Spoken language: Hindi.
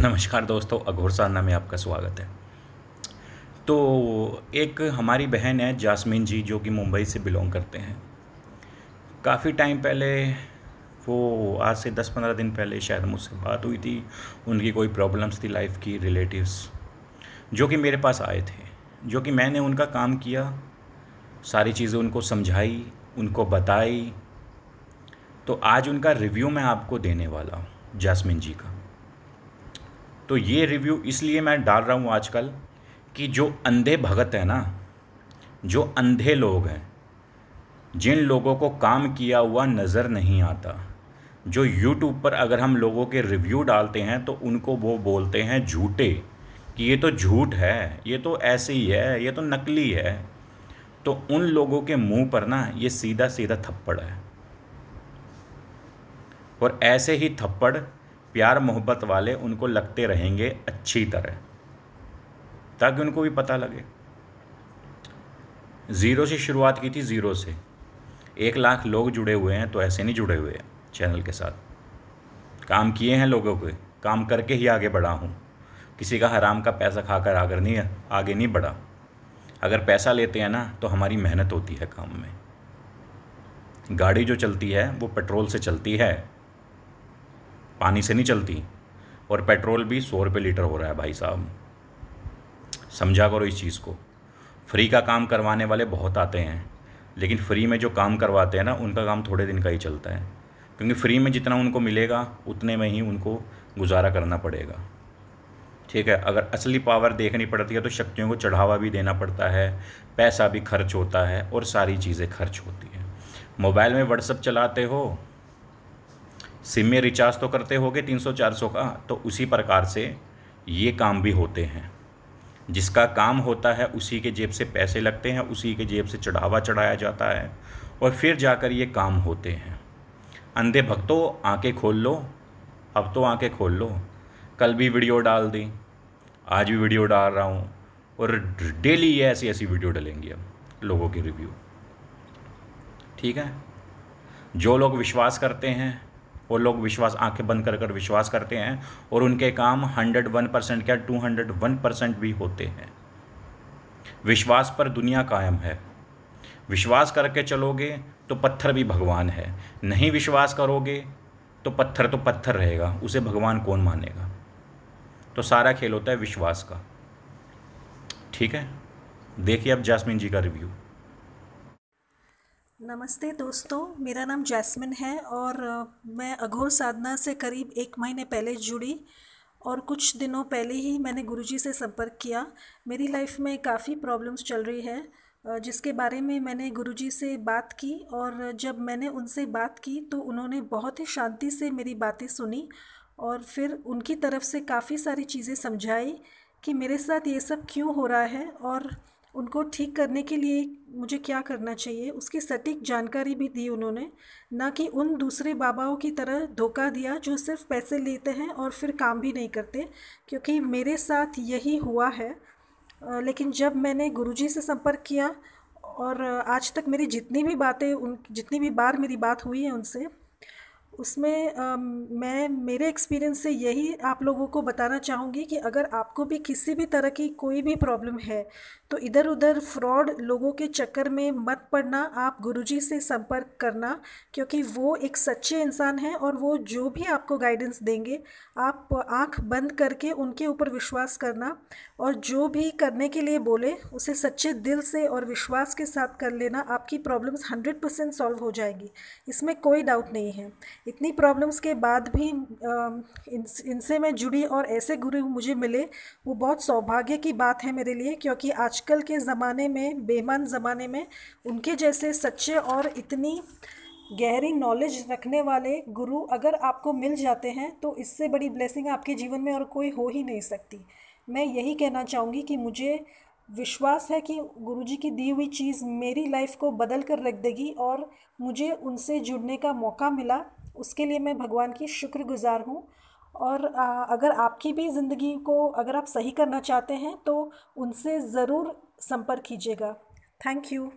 नमस्कार दोस्तों अघोर में आपका स्वागत है तो एक हमारी बहन है जासमीन जी जो कि मुंबई से बिलोंग करते हैं काफ़ी टाइम पहले वो आज से 10-15 दिन पहले शायद मुझसे बात हुई थी उनकी कोई प्रॉब्लम्स थी लाइफ की रिलेटिव्स जो कि मेरे पास आए थे जो कि मैंने उनका काम किया सारी चीज़ें उनको समझाई उनको बताई तो आज उनका रिव्यू मैं आपको देने वाला हूँ जासमिन जी का तो ये रिव्यू इसलिए मैं डाल रहा हूँ आजकल कि जो अंधे भगत हैं ना जो अंधे लोग हैं जिन लोगों को काम किया हुआ नज़र नहीं आता जो यूट्यूब पर अगर हम लोगों के रिव्यू डालते हैं तो उनको वो बोलते हैं झूठे कि ये तो झूठ है ये तो ऐसे ही है ये तो नकली है तो उन लोगों के मुंह पर ना ये सीधा सीधा थप्पड़ है और ऐसे ही थप्पड़ प्यार मोहब्बत वाले उनको लगते रहेंगे अच्छी तरह ताकि उनको भी पता लगे ज़ीरो से शुरुआत की थी ज़ीरो से एक लाख लोग जुड़े हुए हैं तो ऐसे नहीं जुड़े हुए हैं चैनल के साथ काम किए हैं लोगों के काम करके ही आगे बढ़ा हूँ किसी का हराम का पैसा खाकर आगर नहीं आगे नहीं बढ़ा अगर पैसा लेते हैं ना तो हमारी मेहनत होती है काम में गाड़ी जो चलती है वो पेट्रोल से चलती है पानी से नहीं चलती और पेट्रोल भी सौ रुपये लीटर हो रहा है भाई साहब समझा करो इस चीज़ को फ्री का काम करवाने वाले बहुत आते हैं लेकिन फ्री में जो काम करवाते हैं ना उनका काम थोड़े दिन का ही चलता है क्योंकि फ्री में जितना उनको मिलेगा उतने में ही उनको गुजारा करना पड़ेगा ठीक है अगर असली पावर देखनी पड़ती है तो शक्तियों को चढ़ावा भी देना पड़ता है पैसा भी खर्च होता है और सारी चीज़ें खर्च होती हैं मोबाइल में व्हाट्सअप चलाते हो सिम में रिचार्ज तो करते होगे 300-400 का तो उसी प्रकार से ये काम भी होते हैं जिसका काम होता है उसी के जेब से पैसे लगते हैं उसी के जेब से चढ़ावा चढ़ाया जाता है और फिर जाकर ये काम होते हैं अंधे भक्तों आंखें खोल लो अब तो आंखें खोल लो कल भी वीडियो डाल दी आज भी वीडियो डाल रहा हूँ और डेली ये ऐसी ऐसी वीडियो डलेंगी अब लोगों के रिव्यू ठीक है जो लोग विश्वास करते हैं वो लोग विश्वास आंखें बंद कर कर विश्वास करते हैं और उनके काम हंड्रेड वन परसेंट क्या टू हंड्रेड वन परसेंट भी होते हैं विश्वास पर दुनिया कायम है विश्वास करके चलोगे तो पत्थर भी भगवान है नहीं विश्वास करोगे तो पत्थर तो पत्थर रहेगा उसे भगवान कौन मानेगा तो सारा खेल होता है विश्वास का ठीक है देखिए अब जासमिन जी का रिव्यू नमस्ते दोस्तों मेरा नाम जैस्मिन है और मैं अघोर साधना से करीब एक महीने पहले जुड़ी और कुछ दिनों पहले ही मैंने गुरुजी से संपर्क किया मेरी लाइफ में काफ़ी प्रॉब्लम्स चल रही है जिसके बारे में मैंने गुरुजी से बात की और जब मैंने उनसे बात की तो उन्होंने बहुत ही शांति से मेरी बातें सुनी और फिर उनकी तरफ से काफ़ी सारी चीज़ें समझाई कि मेरे साथ ये सब क्यों हो रहा है और उनको ठीक करने के लिए मुझे क्या करना चाहिए उसकी सटीक जानकारी भी दी उन्होंने ना कि उन दूसरे बाबाओं की तरह धोखा दिया जो सिर्फ पैसे लेते हैं और फिर काम भी नहीं करते क्योंकि मेरे साथ यही हुआ है लेकिन जब मैंने गुरुजी से संपर्क किया और आज तक मेरी जितनी भी बातें उन जितनी भी बार मेरी बात हुई है उनसे उसमें आ, मैं मेरे एक्सपीरियंस से यही आप लोगों को बताना चाहूँगी कि अगर आपको भी किसी भी तरह की कोई भी प्रॉब्लम है तो इधर उधर फ्रॉड लोगों के चक्कर में मत पड़ना आप गुरुजी से संपर्क करना क्योंकि वो एक सच्चे इंसान हैं और वो जो भी आपको गाइडेंस देंगे आप आंख बंद करके उनके ऊपर विश्वास करना और जो भी करने के लिए बोले उसे सच्चे दिल से और विश्वास के साथ कर लेना आपकी प्रॉब्लम्स हंड्रेड परसेंट सॉल्व हो जाएगी इसमें कोई डाउट नहीं है इतनी प्रॉब्लम्स के बाद भी इनसे मैं जुड़ी और ऐसे गुरु मुझे मिले वो बहुत सौभाग्य की बात है मेरे लिए क्योंकि आज आजकल के ज़माने में बेमान ज़माने में उनके जैसे सच्चे और इतनी गहरी नॉलेज रखने वाले गुरु अगर आपको मिल जाते हैं तो इससे बड़ी ब्लेसिंग आपके जीवन में और कोई हो ही नहीं सकती मैं यही कहना चाहूँगी कि मुझे विश्वास है कि गुरुजी की दी हुई चीज़ मेरी लाइफ को बदल कर रख देगी और मुझे उनसे जुड़ने का मौका मिला उसके लिए मैं भगवान की शुक्रगुजार हूँ और आ, अगर आपकी भी ज़िंदगी को अगर आप सही करना चाहते हैं तो उनसे ज़रूर संपर्क कीजिएगा थैंक यू